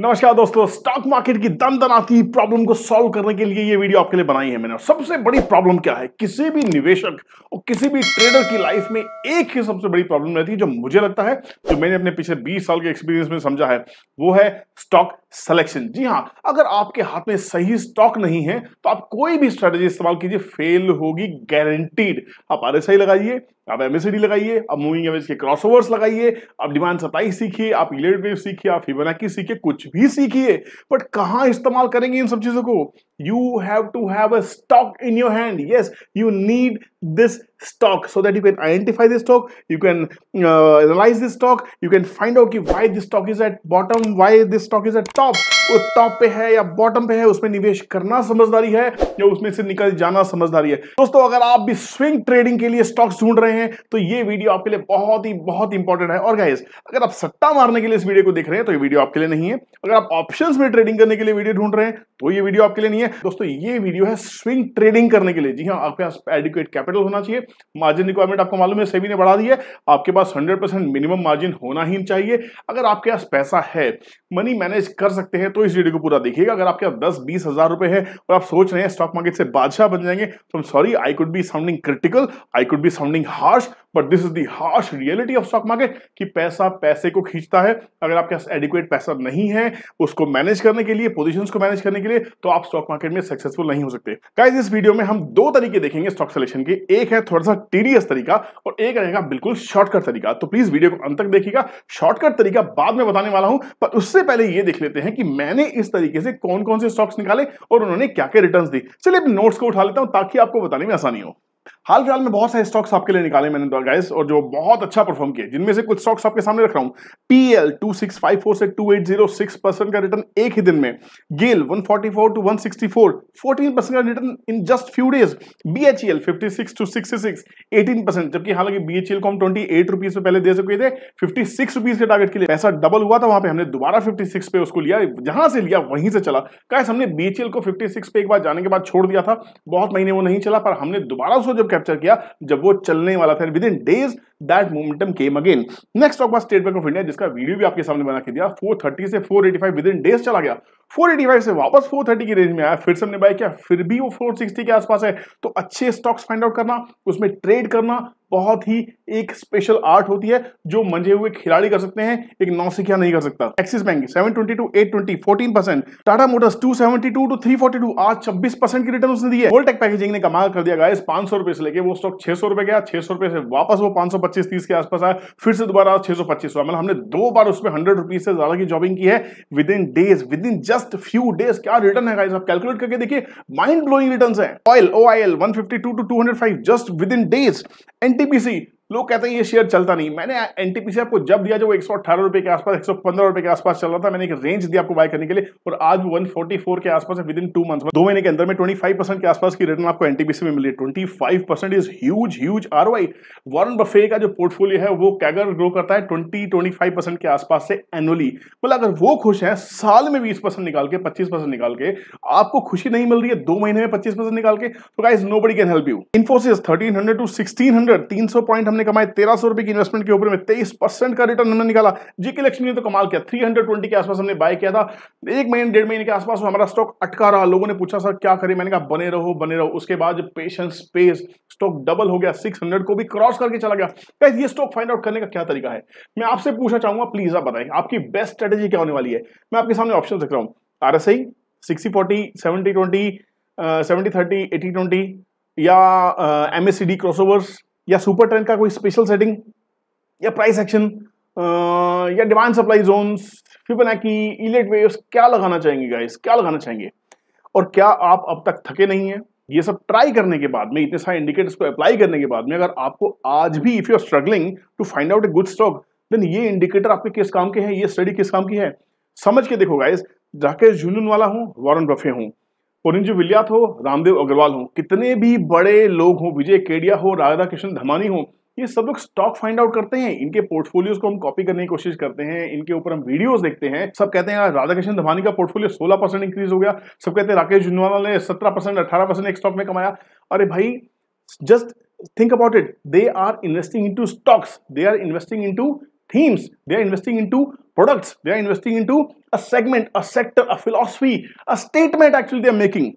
नमस्कार दोस्तों stock market की दम दनाती प्रॉब्लम को सॉल्व करने के लिए ये वीडियो आपके लिए बनाई है मैंने और सबसे बड़ी प्रॉब्लम क्या है किसी भी निवेशक और किसी भी ट्रेडर की लाइफ में एक ही सबसे बड़ी प्रॉब्लम रहती है जो मुझे लगता है जो मैंने अपने पिछले 20 साल के एक्सपीरियंस में समझा है वो है स्टॉक सिलेक्शन जी हाँ अगर आपके हाथ में सही स्टॉक नहीं है तो आप कोई भी स्ट्रेटेजी इस्तेमाल कीजिए फेल होगी गारंटीड आप आर लगाइए आप एमएसडी लगाइए आप मूविंग एवरेज के क्रॉसओवर्स लगाइए आप डिमांड सताई सीखिए आप इलेट वेव सीखिए आप फिबोनाची सीखिए कुछ भी सीखिए बट कहाँ इस्तेमाल करेंगे इन सब चीजों को you have to have a stock in your hand yes you need this stock so that you can identify the stock you can uh, analyze this stock you can find out ki why this stock is at bottom why this stock is at top वो top पे है या bottom पे है उसमें निवेश करना समझदारी है या उसमें से निकल जाना समझदारी है दोस्तों अगर आप भी स्विंग ट्रेडिंग के लिए स्टॉक्स ढूंढ रहे हैं तो ये वीडियो आपके लिए बहुत ही बहुत इंपॉर्टेंट है और गाइस अगर आप सट्टा मारने के लिए इस वीडियो को देख रहे हैं तो ये वीडियो आपके लिए नहीं है अगर आप ऑप्शन में ट्रेडिंग करने के लिए वीडियो ढूंढ रहे हैं तो ये वीडियो आपके लिए नहीं है दोस्तों ये वीडियो है स्विंग ट्रेडिंग करने के लिए जी हाँ आपके पास एडुकेट कैपिटल होना चाहिए मार्जिन रिक्वायरमेंट आपको मालूम है सेबी ने बढ़ा दी है आपके पास 100 परसेंट मिनिमम मार्जिन होना ही चाहिए अगर आपके पास पैसा है मनी मैनेज कर सकते हैं तो इस वीडियो को पूरा देखिएगा अगर आपके पास दस बीस हजार रुपए है और आप सोच रहे हैं स्टॉक मार्केट से बादशाह बन जाएंगे तो sorry I could be sounding critical I could be sounding harsh but this is the harsh reality of stock market कि पैसा पैसे को खींचता है अगर आपके पास एडिक्वेट पैसा नहीं है उसको मैनेज करने के लिए पोजिशन को मैनेज करने के लिए तो आप स्टॉक मार्केट में सक्सेसफुल नहीं हो सकते गाइस इस वीडियो में हम दो तरीके देखेंगे स्टॉक सिलेक्शन के एक है थोड़ा सा टीडियस तरीका और एक रहेगा बिल्कुल शॉर्टकट तरीका तो प्लीज वीडियो को अंत तक देखिएगा शॉर्टकट तरीका बाद में बताने वाला हूं पर उससे पहले ये देख लेते हैं कि मैंने इस तरीके से कौन कौन से स्टॉक्स निकाले और उन्होंने क्या क्या रिटर्न दी चलिए नोट्स को उठा लेता हूं ताकि आपको बताने में आसानी हो हाल फिलहाल में बहुत सारे स्टॉक्स आपके लिए निकाले मैंने गाइस और जो बहुत अच्छा परफॉर्म किया जिनमें से कुछ स्टॉक्स आपके सामने रख रहा हूं पीएल फोर से टू सिक्स परसेंट का रिटर्न एक ही दिन में GAIL four to four fourteen percent का return in just few days BHEL 56 to six eighteen percent जबकि हालांकि एल e को हम ट्वेंटी एट रुपीज पहले दे चुके थे फिफ्टी सिक्स रुपीज के टारगेट के लिए पैसा डबल हुआ था वहां पे हमने दोबारा फिफ्टी सिक्स पे उसको लिया जहां से लिया वहीं से चला गाइस हमने एल e को फिफ्टी सिक्स पे एक बार जाने के बाद छोड़ दिया था बहुत महीने वो नहीं चला पर हमने दोबारा उसको जब कैप्चर किया जब वो चलने वाला था within days that momentum came again next stock बाद स्टेट बैंक ऑफ इंडिया जिसका वीडियो भी आपके सामने बना के दिया 430 से 485 विद इन डेज चला गया 485 से वापस 430 की रेंज में आया फिर से हमने बाय किया फिर भी वो 460 के आसपास है तो अच्छे स्टॉक्स फाइंड आउट करना उसमें ट्रेड करना बहुत ही एक स्पेशल आर्ट होती है जो मंजे हुए खिलाड़ी कर सकते हैं एक नौसिखिया नहीं कर सकता Axis bank 720 to 820 14 percent Tata Motors 272 to 342 आज 26 परसेंट की रिटर्न उसने दी है वोल्टेक पैकेजिंग ने कमाल कर दिया गया पांच सौ रुपए से लेके वो स्टॉक छह सौ रुपए गया छह सौ रुपए से वापस वो पांच सौ पच्चीस तीस के आसपास आया फिर से दोबारा छह सौ पच्चीस हुआ मतलब हमने दो बार उसमें हंड्रेड रुपीज से ज्यादा की जॉबिंग की है within days within just few days क्या रिटर्न है आप कैलकुलेट करके देखिए माइंड ब्लोइंग रिटर्न है oil O I L one fifty to to two hundred five just within days NTPC लोग कहते हैं ये शेयर चलता नहीं मैंने एनटीपीसी आपको जब दिया जो एक सौ अठारह रुपए के आसपास एक सौ पंद्रह रुपए के आसपास चल रहा था मैंने एक रेंज दिया आपको बाय करने के लिए और आज वन फोर्टी फोर के आसपास विद इन टू मंथ दो महीने के अंदर में ट्वेंटी फाइव परसेंट के आसपास की रिटर्न आपको एनटीपीसी में मिली twenty five percent is huge huge R Y Warren Buffett का जो पोर्टफोलियो है वो कैगर ग्रो करता है ट्वेंटी ट्वेंटी फाइव परसेंट के आसपास से एनुअली मतलब अगर वो खुश है साल में बीस परसेंट निकाल के पच्चीस परसेंट निकाल के आपको खुशी नहीं मिल रही है दो महीने में पच्चीस परसेंट निकाल के तो guys nobody can help you Infosys thirteen hundred to sixteen hundred तीन सौ पॉइंट हमने ने कमाए तेरह सौ रुपए की इन्वेस्टमेंट के ऊपर में तेईस परसेंट का रिटर्न हमने निकाला जी जीके लक्ष्मी ने तो कमाल किया थ्री हंड्रेड ट्वेंटी के आसपास हमने बाय किया था एक महीने डेढ़ महीने के आसपास हमारा स्टॉक अटका रहा लोगों ने पूछा सर क्या करें मैंने कहा बने रहो बने रहो उसके बाद पेशेंस पेस स्टॉक डबल हो गया सिक्स को भी क्रॉस करके चला गया कैसे ये स्टॉक फाइंड आउट करने का क्या तरीका है मैं आपसे पूछना चाहूंगा प्लीज आप बताएं आपकी बेस्ट स्ट्रेटेजी क्या होने वाली है मैं आपके सामने ऑप्शन देख रहा हूँ R S I sixty forty seventy twenty seventy thirty eighty twenty या M S C D cross overs या सुपर ट्रेंड का कोई स्पेशल सेटिंग या प्राइस एक्शन या डिमांड सप्लाई जोन जोन्स की इलेट वेव्स क्या लगाना चाहेंगे गाइस क्या लगाना चाहेंगे और क्या आप अब तक थके नहीं है ये सब ट्राई करने के बाद में इतने सारे इंडिकेटर्स को अप्लाई करने के बाद में अगर आपको आज भी if you are struggling to find out a good stock then ये इंडिकेटर आपके किस काम के हैं ये स्टडी किस काम की है समझ के देखो गाइस राकेश वाला हूँ वॉरन बफे हूँ पुरंजीव विलियात हो रामदेव अग्रवाल हो कितने भी बड़े लोग हो विजय केडिया हो राधा कृष्ण धमानी हो ये सब लोग स्टॉक फाइंड आउट करते हैं इनके पोर्टफोलियोज को हम कॉपी करने की कोशिश करते हैं इनके ऊपर हम वीडियोस देखते हैं सब कहते हैं हाँ, राधा कृष्ण धमानी का पोर्टफोलियो 16 परसेंट इंक्रीज हो गया सब कहते हैं राकेश जुनवाला ने 17 परसेंट अठारह परसेंट एक स्टॉक में कमाया अरे भाई just think about it they are investing in stocks they are investing in themes they are investing in products. They are investing into a segment, a sector, a philosophy, a statement actually they are making.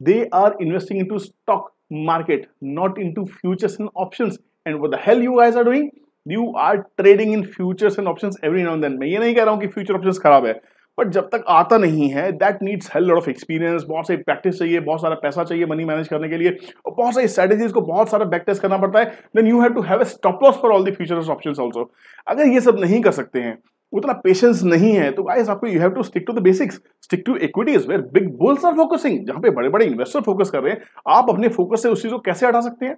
They are investing into stock market, not into futures and options. And what the hell you guys are doing? You are trading in futures and options every now and then. main ye nahi keh raha hu ki future options kharab hai but jab tak aata nahi hai that needs hell lot of experience bahut सारी practice chahiye bahut sara paisa chahiye money manage karne ke liye aur bahut सारी strategies ko bahut sara back test karna padta hai then you have to have a stop loss for all the futures options also agar ye sab nahi kar sakte hain उतना patience नहीं है तो guys आपको you have to stick to the basics stick to equities where big bulls are focusing जहां पे बड़े बड़े investor focus कर रहे हैं आप अपने फोकस से उस चीज को कैसे हटा सकते हैं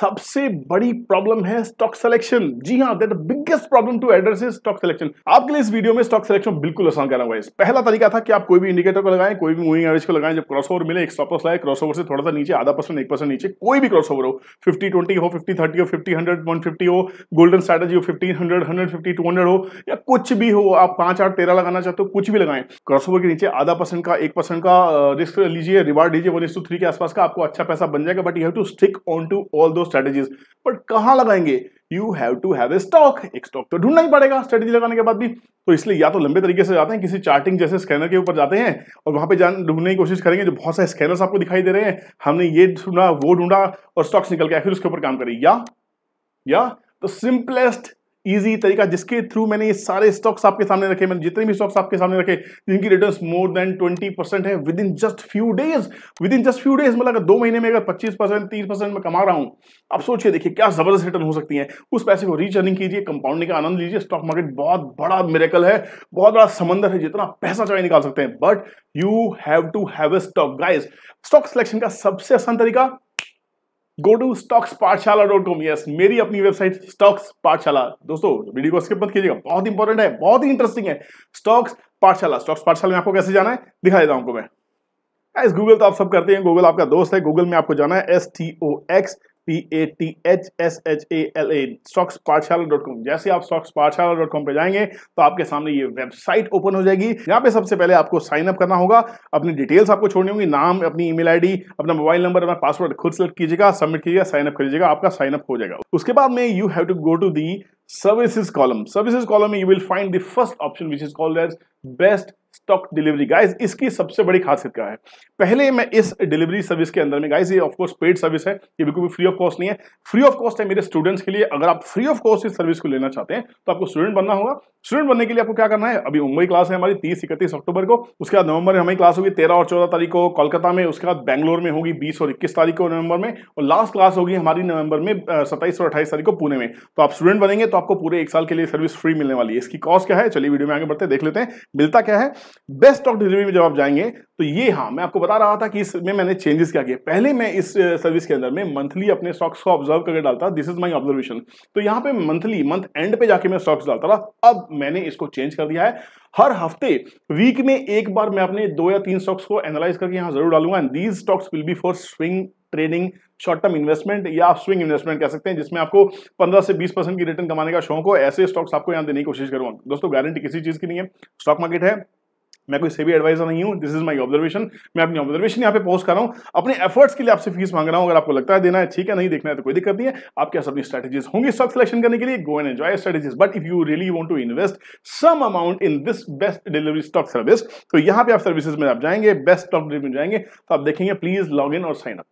सबसे बड़ी प्रॉब्लम है स्टॉक सिलेक्शन जी हाँ that biggest problem to address is stock selection आपके लिए इस वीडियो में स्टॉक सिलेक्शन बिल्कुल आसान करा हुआ पहला तरीका था कि आप कोई भी इंडिकेटर को लगाएं कोई भी मूविंग एवरेज को लगाएं जब क्रॉस ओवर मिले एक स्टॉप लाए क्रॉस ओवर से थोड़ा सा नीचे आधा परसेंट एक परसेंट नीचे कोई भी क्रॉस ओवर हो फिफ्टी ट्वेंटी हो फिफ्टी थर्टी हो फिफ्टी हंड्रेड वन फिफ्टी हो गोल्डन स्ट्रेटेजी हो fifty hundred hundred fifty two hundred हो या कुछ कुछ भी हो आप पांच आठ तेरह लगाना चाहते हो कुछ भी लगाएं क्रॉसओवर के नीचे आधा परसेंट का एक परसेंट का रिस्क लीजिए रिवार्ड लीजिए वन टू थ्री के आसपास का आपको अच्छा पैसा बन जाएगा but you have to stick on to all दो स्ट्रेटेजीज बट कहाँ लगाएंगे you have to have a stock एक स्टॉक तो ढूंढना ही पड़ेगा स्ट्रेटेजी लगाने के बाद भी तो इसलिए या तो लंबे तरीके से जाते हैं किसी चार्टिंग जैसे स्कैनर के ऊपर जाते हैं और वहां पे जान ढूंढने की कोशिश करेंगे जो बहुत सारे स्कैनर्स आपको दिखाई दे रहे हैं हमने ये ढूंढा वो ढूंढा और स्टॉक्स निकल गया फिर उसके ऊपर काम करें या या द तो सिंपलेस्ट इजी तरीका जिसके थ्रू मैंने ये सारे स्टॉक्स आपके सामने रखे मैंने जितने भी स्टॉक्स आपके सामने रखे जिनकी return more than twenty percent है within just few days within just few days मतलब अगर दो महीने में अगर पच्चीस परसेंट तीस परसेंट में कमा रहा हूं आप सोचिए देखिए क्या जबरदस्त रिटर्न हो सकती है उस पैसे को रीचर्निंग कीजिए कंपाउंडिंग का आनंद लीजिए स्टॉक मार्केट बहुत बड़ा मेरेकल है बहुत बड़ा समंदर है जितना पैसा चाहे निकाल सकते हैं but you have to have a stock guys stock selection का सबसे आसान तरीका go to stocks Pathshala dot com yes मेरी अपनी वेबसाइट स्टॉक्स पाठशाला दोस्तों वीडियो को स्किप मत कीजिएगा बहुत इंपॉर्टेंट है बहुत ही इंटरेस्टिंग है स्टॉक्स पाठशाला स्टॉक्स पाठशाला में आपको कैसे जाना है दिखा देता हूं आपको मैं गूगल तो आप सब करते हैं गूगल आपका दोस्त है गूगल में आपको जाना है S T O X P A T H S H A L A stocks Pathshala dot com जैसे आप स्टॉक्स पाठशाला डॉट कॉम पर जाएंगे तो आपके सामने ये वेबसाइट ओपन हो जाएगी यहाँ पे सबसे पहले आपको साइन अप करना होगा अपनी डिटेल्स आपको छोड़नी होगी नाम अपनी ईमेल आईडी अपना मोबाइल नंबर अपना पासवर्ड खुद सेलेक्ट कीजिएगा सबमिट कीजिएगा साइन अप करिएगा आपका साइन अप हो जाएगा उसके बाद में you have to go to the services column services column में you will find the first option which is called as best stock delivery guys इसकी सबसे बड़ी खासियत क्या है पहले मैं इस डिलीवरी सर्विस के अंदर में गाइस ये ऑफकोर्स पेड सर्विस है ये बिल्कुल भी फ्री ऑफ कॉस्ट नहीं है फ्री ऑफ कॉस्ट है मेरे स्टूडेंट्स के लिए अगर आप फ्री ऑफ कॉस्ट इस सर्विस को लेना चाहते हैं तो आपको स्टूडेंट बनना होगा स्टूडेंट बनने के लिए आपको क्या करना है अभी मुंबई क्लास है हमारी तीस इकतीस अक्टूबर को उसके बाद नवंबर में हमारी क्लास होगी तेरह और चौदह तारीख को कोलकाता में उसके बाद बैंगलोर में होगी बीस और इक्कीस तारीख को नवंबर में और लास्ट क्लास होगी हमारी नवंबर में सत्ताईस और अट्ठाईस तारीख को पुणे में तो आप स्टूडेंट बनेंगे तो आपको पूरे एक साल के लिए सर्विस फ्री मिलने वाली है इसकी कॉस्ट क्या है चलिए वीडियो में आगे बढ़ते देख लेते हैं मिलता क्या है बेस्ट ऑफ डिलीवरी में जब आप जाएंगे तो ये हाँ मैं आपको बता रहा था कि इसमें मैंने चेंजेस क्या किए पहले मैं इस सर्विस के अंदर में मंथली अपने स्टॉक्स को ऑब्जर्व करके डालता दिस इज माय ऑब्जर्वेशन तो यहाँ पे मंथली मंथ एंड पे जाके मैं स्टॉक्स डालता था अब मैंने इसको चेंज कर दिया है हर हफ्ते वीक में एक बार मैं अपने दो या तीन स्टॉक्स को एनालाइज करके यहाँ जरूर डालूंगा and these stocks will be for swing trading short term investment या आप स्विंग इन्वेस्टमेंट कह सकते हैं जिसमें आपको 15 से 20 परसेंट की रिटर्न कमाने का शौक हो ऐसे स्टॉक्स आपको यहाँ देने की कोशिश करूंगा दोस्तों गारंटी किसी चीज़ की नहीं है स्टॉक मार्केट है मैं कोई सेवी एडवाइजर नहीं हूँ दिस इज माई ऑब्जर्वेशन मैं अपनी ऑब्जर्वेशन यहाँ पे पोस्ट कर रहा हूँ अपने एफर्ट्स के लिए आपसे फीस मांग रहा हूँ अगर आपको लगता है देना है ठीक है नहीं देखना है तो कोई दिक्कत नहीं है आपके पास अपनी स्ट्रेटेजीज होंगी स्टॉक सिलेक्शन करने के लिए go and enjoy strategy but if you really want to invest some amount in this best delivery stock service तो यहाँ पे आप सर्विसेज में आप जाएंगे बेस्ट स्टॉक डिलीवरी में जाएंगे तो आप देखेंगे प्लीज लॉग इन और साइन अप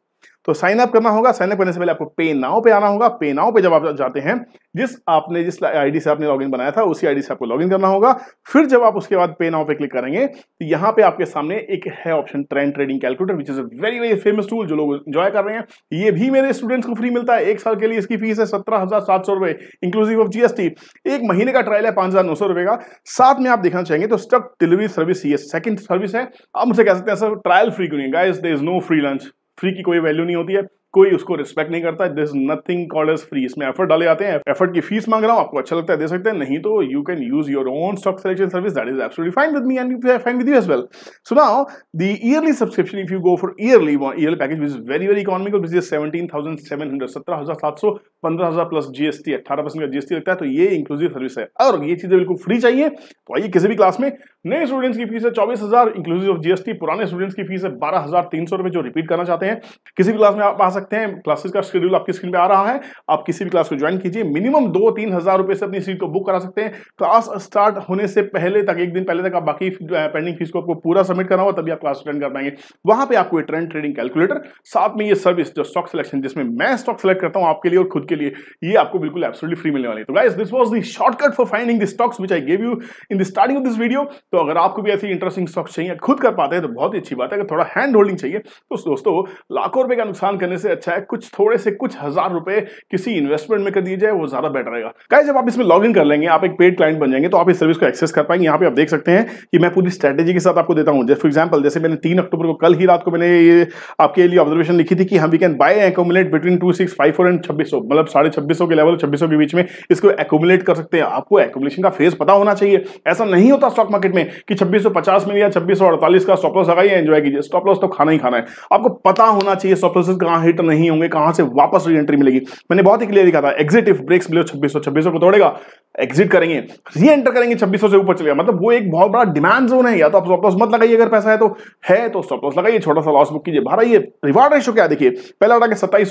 तो साइन अप करना होगा साइन अप करने से पहले आपको पे नाव पे आना होगा पे नाव पे जब आप जाते हैं जिस आपने जिस आईडी से आपने लॉगिन बनाया था उसी आईडी से आपको लॉगिन करना होगा फिर जब आप उसके बाद पे नाव पे क्लिक करेंगे तो यहाँ पे आपके सामने एक है option trend trading calculator which is a very very famous tool जो लोग इंजॉय कर रहे हैं ये भी मेरे स्टूडेंट्स को फ्री मिलता है एक साल के लिए इसकी फीस है सत्रह हजार सात सौ रुपए इंक्लूसिव ऑफ जीएसटी एक महीने का ट्रायल है पांच हजार नौ सौ रुपए का साथ में आप देखना चाहेंगे तो स्टक डिलीवरी सर्विस ये सेकंड सर्विस है आप मुझे कह सकते हैं सर ट्रायल फ्री क्यों नहीं guys is no free lunch free की कोई वैल्यू नहीं होती है कोई उसको रिस्पेक्ट नहीं करता this nothing called as free इसमें एफर्ट डाले जाते हैं एफर्ट की फीस मांग रहा हूं आपको अच्छा लगता है दे सकते हैं नहीं तो you can use your own stock selection service that is absolutely fine with me and fine with you as well so now the yearly subscription if you go for yearly yearly package which is very very economical which is seventeen thousand seven hundred सत्रह हजार सात सौ पंद्रह हजार plus GST अठारह परसेंट का GST लगता है तो ये इंक्लूसिव सर्विस है और ये चीजें बिल्कुल फ्री चाहिए तो आइए किसी भी क्लास में नए स्टूडेंट्स की फीस है चौबीस हजार इंक्लूसिव ऑफ जीएसटी पुराने स्टूडेंट्स की फीस है बारह हजार तीन सौ रुपए जो रिपीट करना चाहते हैं किसी भी क्लास में आप पास सकते हैं क्लासेस का शेड्यूल आपकी स्क्रीन पे आ रहा है आप किसी भी क्लास को ज्वाइन कीजिए मिनिमम दो तीन हज़ार रुपए से अपनी सीट को बुक करा सकते हैं क्लास स्टार्ट होने से पहले तक एक दिन पहले तक आप बाकी पेंडिंग फीस को आपको पूरा सबमिट करना होगा तभी आप क्लास अटेंड कर पाएंगे वहां पर आपको ट्रेंड ट्रेडिंग कैलकुलेटर साथ में ये सर्विस जो स्टॉक सिलेक्शन जिसमें मैं स्टॉक सेलेक्ट करता हूँ आपके लिए और खुद के लिए ये आपको बिल्कुल एब्सोल्युटली फ्री मिलने वाली तो guys this was the shortcut for finding the stocks which I gave you in the starting of this video तो अगर आपको भी ऐसी इंटरेस्टिंग स्टॉक्स चाहिए खुद कर पाते हैं तो बहुत ही अच्छी बात है अगर थोड़ा हैंड होल्डिंग चाहिए तो दोस्तों लाखों रुपए का नुकसान करने से से अच्छा है कुछ थोड़े से कुछ हजार रुपए किसी इन्वेस्टमेंट में कर दिए जाए वो ज्यादा बेटर रहेगा गाय जब आप इसमें लॉग इन कर लेंगे आप एक पेड क्लाइंट बन जाएंगे तो आप इस सर्विस को एक्सेस कर पाएंगे यहाँ पे आप देख सकते हैं कि मैं पूरी स्ट्रेटेजी के साथ आपको देता हूँ फॉर एग्जाम्पल जैसे मैंने तीन अक्टूबर को कल ही रात को मैंने ये आपके लिए ऑब्जर्वेशन लिखी थी कि हम we can buy accumulate between two six five four and छब्बीस मतलब साढ़े छब्बीस के लेवल छब्बीस के बीच में इसको एकोमुलेट कर सकते हैं आपको एकोमुलेशन का फेज पता होना चाहिए ऐसा नहीं होता स्टॉक मार्केट में कि छब्बीस में या छब्बीस का स्टॉप लॉस लगाइए एंजॉय कीजिए स्टॉप लॉस तो खाना ही खाना है आपको पता होना चाहिए स्टॉप लॉसेज कहाँ हिट हिट तो नहीं होंगे कहां से वापस री एंट्री मिलेगी मैंने बहुत ही क्लियर दिखा था एग्जिट इफ ब्रेक्स बिलो छब्बीस सौ छब्बीस को तोड़ेगा एग्जिट करेंगे री एंटर करेंगे छब्बीस से ऊपर चलेगा मतलब वो एक बहुत बड़ा डिमांड जोन है या तो आप स्टॉप लॉस मत लगाइए अगर पैसा है तो है तो स्टॉप लॉस लगाइए छोटा सा लॉस बुक कीजिए भारत ये रिवार्ड रेशो क्या देखिए पहला टारगेट सत्ताईस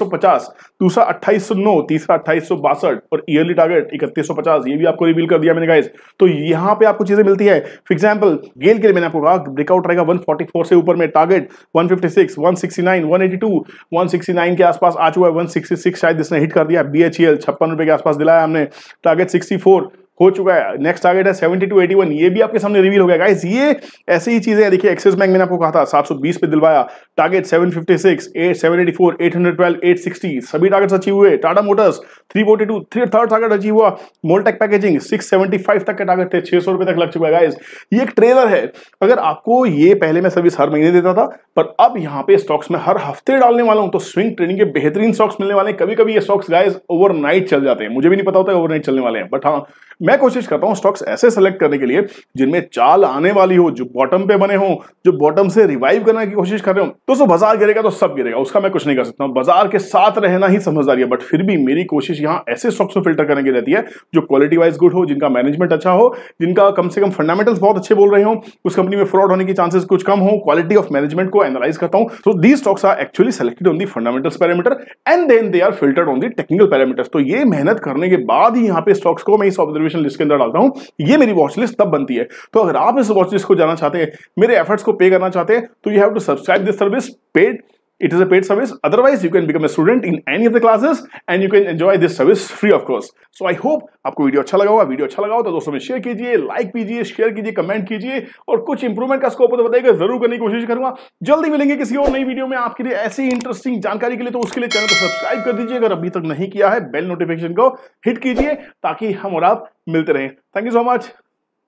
दूसरा अट्ठाईस तीसरा अट्ठाईस और ईयरली टारगेट इकतीस ये भी आपको रिवील कर दिया मैंने गाइस तो यहाँ पे आपको चीजें मिलती है फॉर एग्जाम्पल गेल के लिए मैंने आपको कहा ब्रेकआउट रहेगा 144 से ऊपर में टारगेट 156, 169, 182, 169 के आसपास आ चुका है 166 शायद इसने हिट कर दिया बी एच e छप्पन रुपए के आसपास दिलाया हमने टारगेट 64 por हो चुका है नेक्स्ट टारगेट है सेवेंटी टू एटी वन ये भी आपके सामने रिवील हो गया गाइस ये ऐसी ही चीजें देखिए एक्सिस बैंक मैंने आपको कहा था सात सौ बीस पे दिलवाया target seven fifty six eight seven eighty four eight hundred twelve eight sixty सभी टारगेट्स अचीव हुए Tata Motors three forty two three third target achieve हुआ Moldtek packaging six seventy five तक के टारगेट थे छह सौ रुपए तक लग चुका है गाइज ये एक ट्रेलर है अगर आपको ये पहले मैं सर्विस हर महीने देता था पर अब यहाँ पे स्टॉक्स में हर हफ्ते डालने वाला हूँ तो स्विंग ट्रेडिंग के बेहतरीन स्टॉक्स मिलने वाले कभी कभी ये स्टॉक्स गाइज ओवरनाइट चल जाते हैं मुझे भी नहीं पता होता है ओवरनाइट चलने वाले हैं बट हाँ मैं कोशिश करता हूँ स्टॉक्स ऐसे सेलेक्ट करने के लिए जिनमें चाल आने वाली हो जो बॉटम पे बने हो जो बॉटम से रिवाइव करने की कोशिश कर रहे हो तो सो बाजार गिरेगा तो सब गिरेगा उसका मैं कुछ नहीं कर सकता बाजार के साथ रहना ही समझदारी है बट फिर भी मेरी कोशिश यहाँ ऐसे स्टॉक्स को फिल्टर करने की रहती है जो क्वालिटी वाइज गुड हो जिनका मैनेजमेंट अच्छा हो जिनका कम से कम फंडामेंटल्स बहुत अच्छे बोल रहे हो उस कंपनी में फ्रॉड होने की चांसेस कुछ कम हो क्वालिटी ऑफ मैनेजमेंट को एनालाइज करता हूँ तो the stocks are actually selected on the fundamentals parameter and then they are filtered on the technical parameters तो ये मेहनत करने के बाद ही यहाँ पे स्टॉक्स को मैं इस ऑब्जर्वेशन डिस्क्रिप्शन लिस्ट के अंदर डालता हूँ ये मेरी वॉच लिस्ट तब बनती है तो अगर आप इस वॉच लिस्ट को जाना चाहते हैं मेरे एफर्ट्स को पे करना चाहते हैं तो you have to subscribe this service paid it is a paid service otherwise you can become a student in any of the classes and you can enjoy this service free of course so i hope आपको video अच्छा लगा होगा video अच्छा लगा हो तो दोस्तों में शेयर कीजिए लाइक कीजिए शेयर कीजिए कमेंट कीजिए और कुछ इंप्रूवमेंट का स्कोप हो तो बताइएगा जरूर करने की कोशिश करूंगा जल्दी मिलेंगे किसी और नई वीडियो में आपके लिए ऐसी इंटरेस्टिंग जानकारी के लिए तो उसके लिए चैनल को सब्सक्राइब कर दीजिए अगर अभी तक नहीं किया है बेल नोटिफिकेशन को हिट कीजिए ताकि हम और आप मिलते रहें थैंक यू सो मच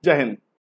जय हिंद